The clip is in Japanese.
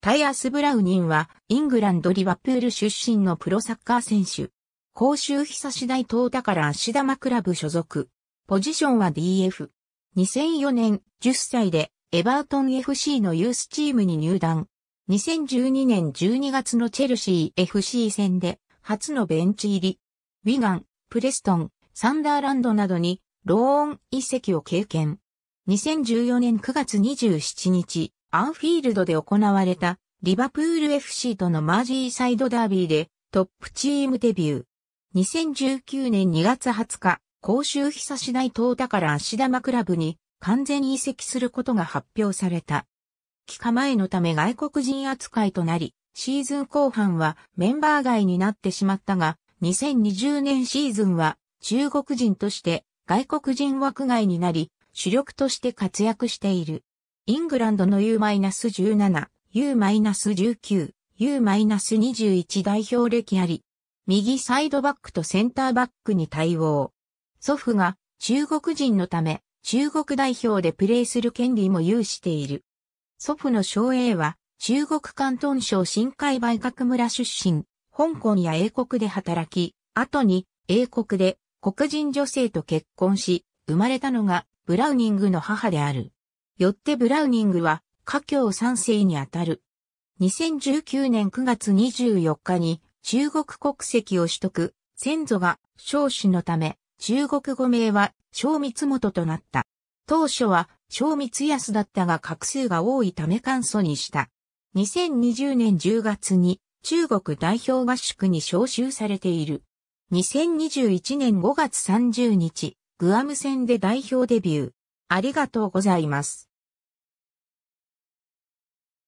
タイアス・ブラウニンは、イングランド・リバプール出身のプロサッカー選手。衆州久し大東ら足玉クラブ所属。ポジションは DF。2004年、10歳で、エバートン FC のユースチームに入団。2012年12月のチェルシー FC 戦で、初のベンチ入り。ウィガン、プレストン、サンダーランドなどに、ローン遺跡を経験。2014年9月27日、アンフィールドで行われたリバプール FC とのマージーサイドダービーでトップチームデビュー。2019年2月20日、公衆久し大東ら足玉クラブに完全移籍することが発表された。期間前のため外国人扱いとなり、シーズン後半はメンバー外になってしまったが、2020年シーズンは中国人として外国人枠外になり、主力として活躍している。イングランドの U-17、U-19、U-21 代表歴あり、右サイドバックとセンターバックに対応。祖父が中国人のため、中国代表でプレーする権利も有している。祖父の昭英は、中国関東省新海売閣村出身、香港や英国で働き、後に英国で黒人女性と結婚し、生まれたのがブラウニングの母である。よってブラウニングは、家境三世にあたる。2019年9月24日に中国国籍を取得、先祖が少子のため、中国語名は小密元となった。当初は小密安だったが画数が多いため簡素にした。2020年10月に中国代表合宿に招集されている。2021年5月30日、グアム戦で代表デビュー。ありがとうございます。